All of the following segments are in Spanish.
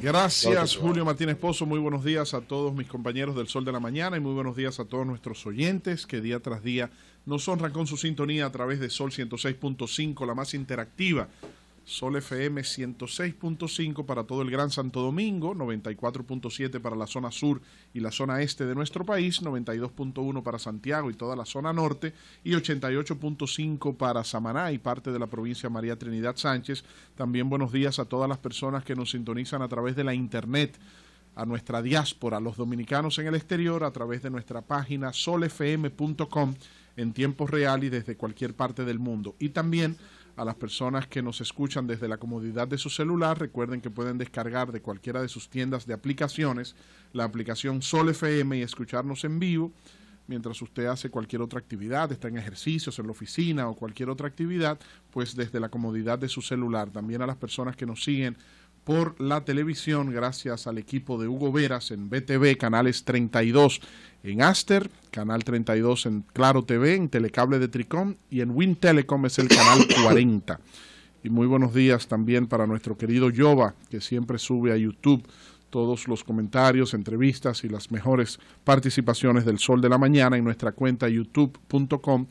Gracias, Julio Martínez Pozo. Muy buenos días a todos mis compañeros del Sol de la Mañana y muy buenos días a todos nuestros oyentes que día tras día nos honran con su sintonía a través de Sol 106.5, la más interactiva Sol FM 106.5 para todo el Gran Santo Domingo, 94.7 para la zona sur y la zona este de nuestro país, 92.1 para Santiago y toda la zona norte y 88.5 para Samaná y parte de la provincia María Trinidad Sánchez. También buenos días a todas las personas que nos sintonizan a través de la internet a nuestra diáspora, a los dominicanos en el exterior, a través de nuestra página solfm.com en tiempo real y desde cualquier parte del mundo. Y también a las personas que nos escuchan desde la comodidad de su celular, recuerden que pueden descargar de cualquiera de sus tiendas de aplicaciones la aplicación Sol FM y escucharnos en vivo mientras usted hace cualquier otra actividad, está en ejercicios, en la oficina o cualquier otra actividad, pues desde la comodidad de su celular. También a las personas que nos siguen por la televisión gracias al equipo de Hugo Veras en BTV, canales 32 en Aster, canal 32 en Claro TV, en Telecable de Tricom y en Win Telecom es el canal 40. Y muy buenos días también para nuestro querido Yoba, que siempre sube a YouTube todos los comentarios, entrevistas y las mejores participaciones del Sol de la Mañana en nuestra cuenta youtube.com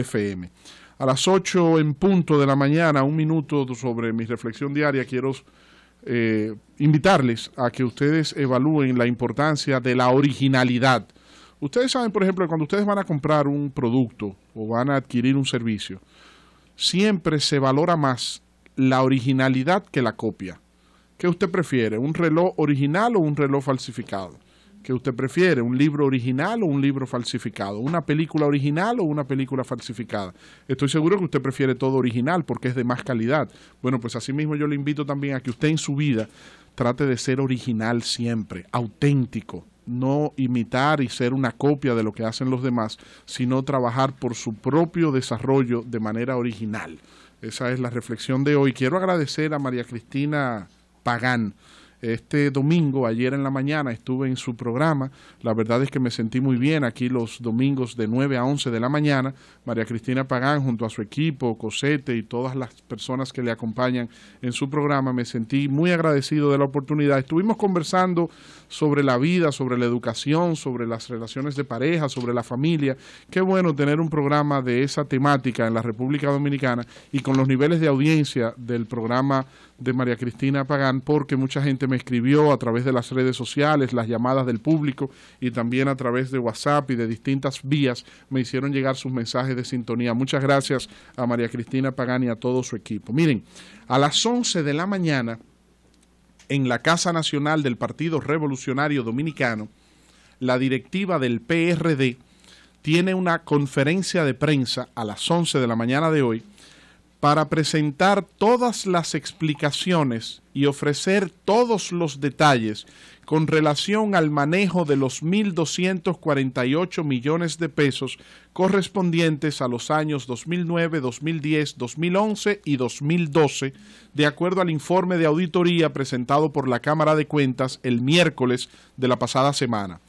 FM A las 8 en punto de la mañana, un minuto sobre mi reflexión diaria, quiero eh, invitarles a que ustedes evalúen la importancia de la originalidad. Ustedes saben, por ejemplo, cuando ustedes van a comprar un producto o van a adquirir un servicio, siempre se valora más la originalidad que la copia. ¿Qué usted prefiere? ¿Un reloj original o un reloj falsificado? que usted prefiere, un libro original o un libro falsificado, una película original o una película falsificada. Estoy seguro que usted prefiere todo original porque es de más calidad. Bueno, pues asimismo yo le invito también a que usted en su vida trate de ser original siempre, auténtico, no imitar y ser una copia de lo que hacen los demás, sino trabajar por su propio desarrollo de manera original. Esa es la reflexión de hoy. Quiero agradecer a María Cristina Pagán este domingo, ayer en la mañana, estuve en su programa. La verdad es que me sentí muy bien aquí los domingos de 9 a 11 de la mañana. María Cristina Pagán junto a su equipo, Cosete y todas las personas que le acompañan en su programa. Me sentí muy agradecido de la oportunidad. Estuvimos conversando sobre la vida, sobre la educación, sobre las relaciones de pareja, sobre la familia. Qué bueno tener un programa de esa temática en la República Dominicana y con los niveles de audiencia del programa de María Cristina Pagán, porque mucha gente me me escribió a través de las redes sociales, las llamadas del público y también a través de WhatsApp y de distintas vías me hicieron llegar sus mensajes de sintonía. Muchas gracias a María Cristina Pagani y a todo su equipo. Miren, a las 11 de la mañana en la Casa Nacional del Partido Revolucionario Dominicano, la directiva del PRD tiene una conferencia de prensa a las 11 de la mañana de hoy para presentar todas las explicaciones y ofrecer todos los detalles con relación al manejo de los 1.248 millones de pesos correspondientes a los años 2009, 2010, 2011 y 2012, de acuerdo al informe de auditoría presentado por la Cámara de Cuentas el miércoles de la pasada semana.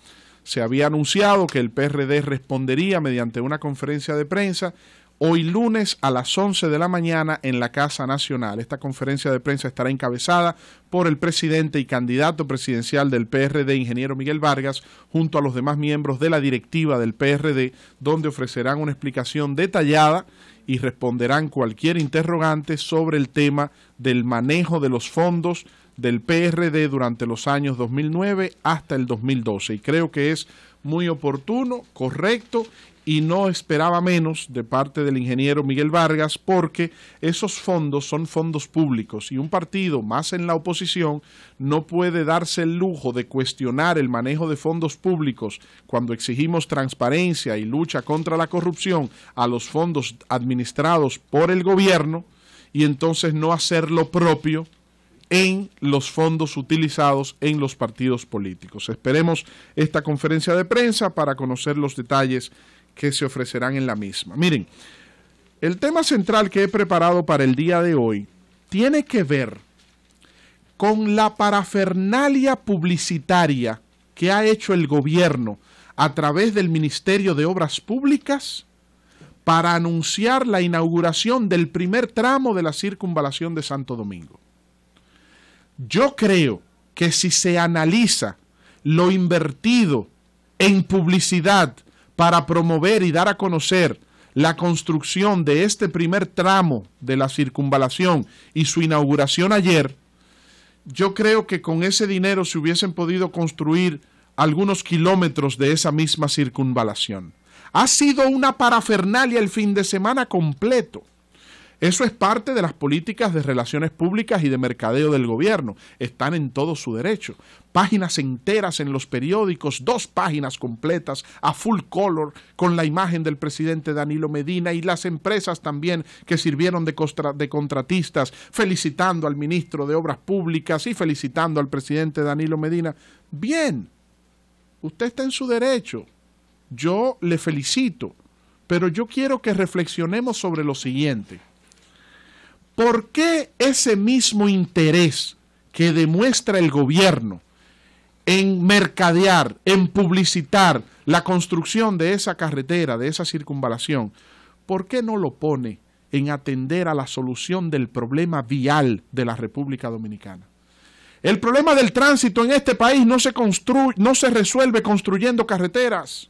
Se había anunciado que el PRD respondería mediante una conferencia de prensa hoy lunes a las 11 de la mañana en la Casa Nacional. Esta conferencia de prensa estará encabezada por el presidente y candidato presidencial del PRD, ingeniero Miguel Vargas, junto a los demás miembros de la directiva del PRD, donde ofrecerán una explicación detallada y responderán cualquier interrogante sobre el tema del manejo de los fondos del PRD durante los años 2009 hasta el 2012. Y creo que es muy oportuno, correcto y no esperaba menos de parte del ingeniero Miguel Vargas porque esos fondos son fondos públicos y un partido más en la oposición no puede darse el lujo de cuestionar el manejo de fondos públicos cuando exigimos transparencia y lucha contra la corrupción a los fondos administrados por el gobierno y entonces no hacer lo propio en los fondos utilizados en los partidos políticos. Esperemos esta conferencia de prensa para conocer los detalles que se ofrecerán en la misma. Miren, el tema central que he preparado para el día de hoy tiene que ver con la parafernalia publicitaria que ha hecho el gobierno a través del Ministerio de Obras Públicas para anunciar la inauguración del primer tramo de la circunvalación de Santo Domingo. Yo creo que si se analiza lo invertido en publicidad para promover y dar a conocer la construcción de este primer tramo de la circunvalación y su inauguración ayer, yo creo que con ese dinero se hubiesen podido construir algunos kilómetros de esa misma circunvalación. Ha sido una parafernalia el fin de semana completo. Eso es parte de las políticas de relaciones públicas y de mercadeo del gobierno. Están en todo su derecho. Páginas enteras en los periódicos, dos páginas completas a full color con la imagen del presidente Danilo Medina y las empresas también que sirvieron de, contratistas felicitando al ministro de Obras Públicas y felicitando al presidente Danilo Medina. Bien, usted está en su derecho. Yo le felicito, pero yo quiero que reflexionemos sobre lo siguiente. ¿por qué ese mismo interés que demuestra el gobierno en mercadear, en publicitar la construcción de esa carretera, de esa circunvalación, ¿por qué no lo pone en atender a la solución del problema vial de la República Dominicana? El problema del tránsito en este país no se, no se resuelve construyendo carreteras,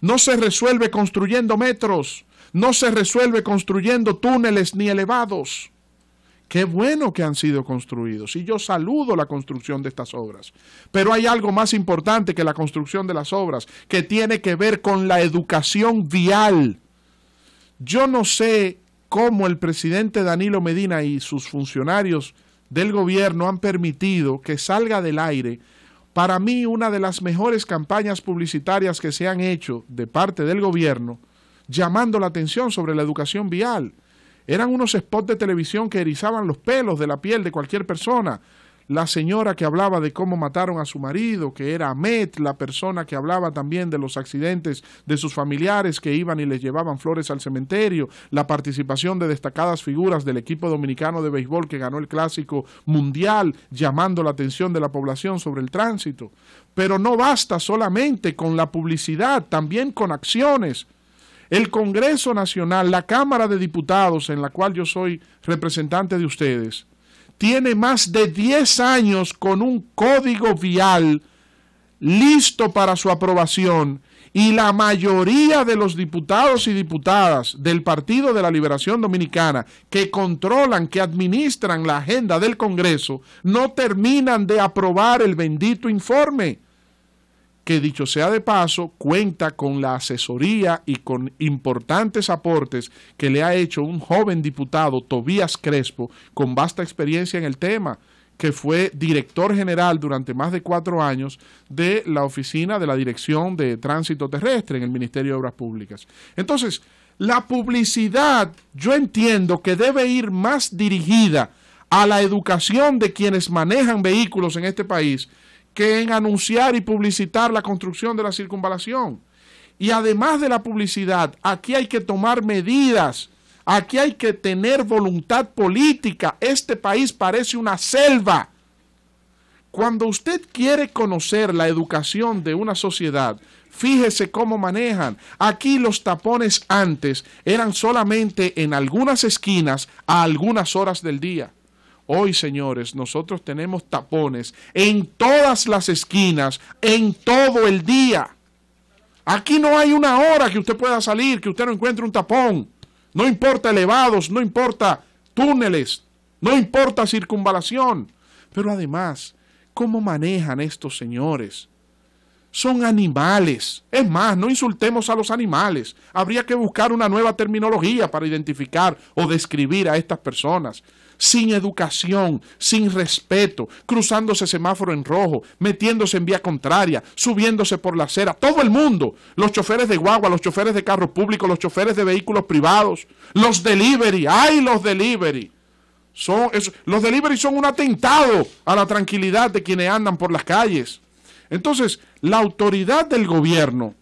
no se resuelve construyendo metros, no se resuelve construyendo túneles ni elevados. Qué bueno que han sido construidos. Y yo saludo la construcción de estas obras. Pero hay algo más importante que la construcción de las obras, que tiene que ver con la educación vial. Yo no sé cómo el presidente Danilo Medina y sus funcionarios del gobierno han permitido que salga del aire para mí una de las mejores campañas publicitarias que se han hecho de parte del gobierno, llamando la atención sobre la educación vial. Eran unos spots de televisión que erizaban los pelos de la piel de cualquier persona. La señora que hablaba de cómo mataron a su marido, que era Amet, la persona que hablaba también de los accidentes de sus familiares que iban y les llevaban flores al cementerio, la participación de destacadas figuras del equipo dominicano de béisbol que ganó el clásico mundial, llamando la atención de la población sobre el tránsito. Pero no basta solamente con la publicidad, también con acciones el Congreso Nacional, la Cámara de Diputados, en la cual yo soy representante de ustedes, tiene más de 10 años con un código vial listo para su aprobación y la mayoría de los diputados y diputadas del Partido de la Liberación Dominicana que controlan, que administran la agenda del Congreso, no terminan de aprobar el bendito informe que dicho sea de paso, cuenta con la asesoría y con importantes aportes que le ha hecho un joven diputado, Tobías Crespo, con vasta experiencia en el tema que fue director general durante más de cuatro años de la oficina de la Dirección de Tránsito Terrestre en el Ministerio de Obras Públicas. Entonces, la publicidad yo entiendo que debe ir más dirigida a la educación de quienes manejan vehículos en este país que en anunciar y publicitar la construcción de la circunvalación. Y además de la publicidad, aquí hay que tomar medidas, aquí hay que tener voluntad política. Este país parece una selva. Cuando usted quiere conocer la educación de una sociedad, fíjese cómo manejan. Aquí los tapones antes eran solamente en algunas esquinas a algunas horas del día. Hoy, señores, nosotros tenemos tapones en todas las esquinas, en todo el día. Aquí no hay una hora que usted pueda salir, que usted no encuentre un tapón. No importa elevados, no importa túneles, no importa circunvalación. Pero además, ¿cómo manejan estos señores? Son animales. Es más, no insultemos a los animales. Habría que buscar una nueva terminología para identificar o describir a estas personas sin educación, sin respeto, cruzándose semáforo en rojo, metiéndose en vía contraria, subiéndose por la acera, todo el mundo, los choferes de guagua, los choferes de carros públicos, los choferes de vehículos privados, los delivery, ¡ay, los delivery! Son, los delivery son un atentado a la tranquilidad de quienes andan por las calles. Entonces, la autoridad del gobierno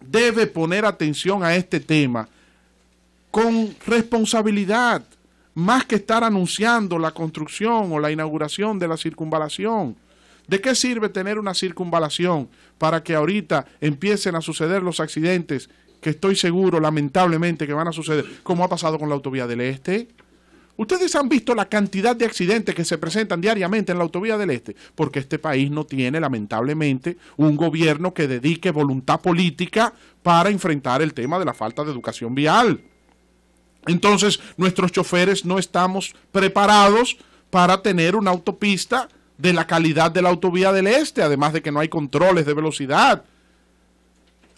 debe poner atención a este tema con responsabilidad más que estar anunciando la construcción o la inauguración de la circunvalación. ¿De qué sirve tener una circunvalación para que ahorita empiecen a suceder los accidentes que estoy seguro, lamentablemente, que van a suceder, como ha pasado con la autovía del Este? Ustedes han visto la cantidad de accidentes que se presentan diariamente en la autovía del Este, porque este país no tiene, lamentablemente, un gobierno que dedique voluntad política para enfrentar el tema de la falta de educación vial. Entonces, nuestros choferes no estamos preparados para tener una autopista de la calidad de la autovía del Este, además de que no hay controles de velocidad.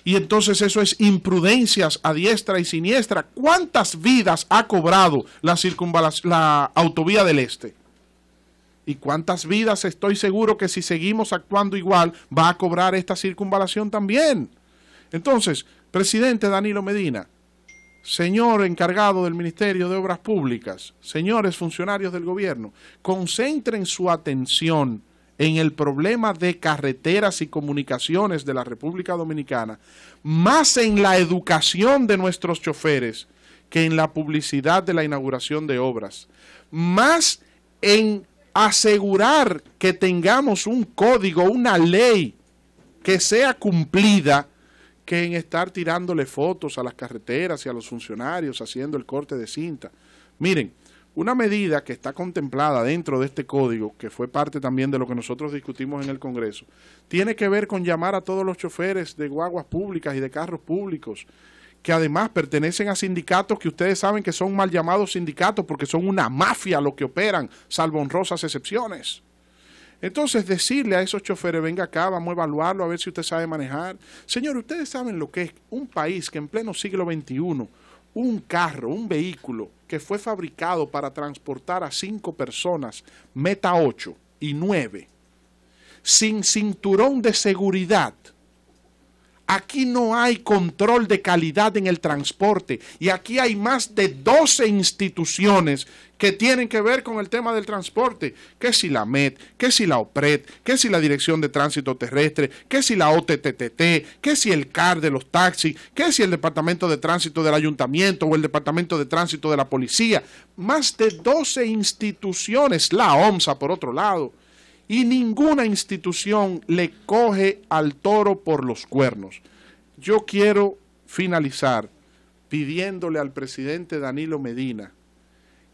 Y entonces eso es imprudencias a diestra y siniestra. ¿Cuántas vidas ha cobrado la, la autovía del Este? ¿Y cuántas vidas estoy seguro que si seguimos actuando igual va a cobrar esta circunvalación también? Entonces, presidente Danilo Medina, señor encargado del Ministerio de Obras Públicas, señores funcionarios del gobierno, concentren su atención en el problema de carreteras y comunicaciones de la República Dominicana, más en la educación de nuestros choferes que en la publicidad de la inauguración de obras, más en asegurar que tengamos un código, una ley que sea cumplida que en estar tirándole fotos a las carreteras y a los funcionarios haciendo el corte de cinta. Miren, una medida que está contemplada dentro de este código, que fue parte también de lo que nosotros discutimos en el Congreso, tiene que ver con llamar a todos los choferes de guaguas públicas y de carros públicos, que además pertenecen a sindicatos que ustedes saben que son mal llamados sindicatos porque son una mafia lo que operan, salvo honrosas excepciones. Entonces, decirle a esos choferes, venga acá, vamos a evaluarlo, a ver si usted sabe manejar. Señor, ustedes saben lo que es un país que en pleno siglo XXI, un carro, un vehículo que fue fabricado para transportar a cinco personas, meta ocho y nueve, sin cinturón de seguridad, Aquí no hay control de calidad en el transporte y aquí hay más de 12 instituciones que tienen que ver con el tema del transporte. ¿Qué si la MED? ¿Qué si la OPRED, ¿Qué si la Dirección de Tránsito Terrestre, ¿Qué si la OTTTT, ¿Qué si el CAR de los taxis, ¿Qué si el Departamento de Tránsito del Ayuntamiento o el Departamento de Tránsito de la Policía. Más de 12 instituciones, la OMSA por otro lado y ninguna institución le coge al toro por los cuernos. Yo quiero finalizar pidiéndole al presidente Danilo Medina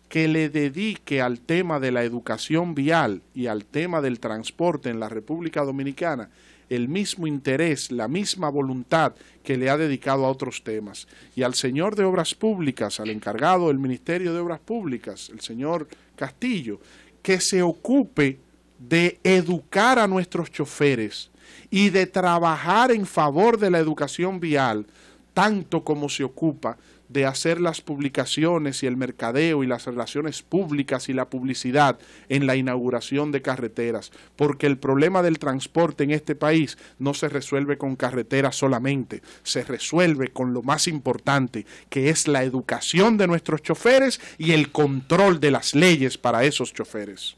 que le dedique al tema de la educación vial y al tema del transporte en la República Dominicana el mismo interés, la misma voluntad que le ha dedicado a otros temas. Y al señor de Obras Públicas, al encargado del Ministerio de Obras Públicas, el señor Castillo, que se ocupe de educar a nuestros choferes y de trabajar en favor de la educación vial, tanto como se ocupa de hacer las publicaciones y el mercadeo y las relaciones públicas y la publicidad en la inauguración de carreteras, porque el problema del transporte en este país no se resuelve con carreteras solamente, se resuelve con lo más importante, que es la educación de nuestros choferes y el control de las leyes para esos choferes.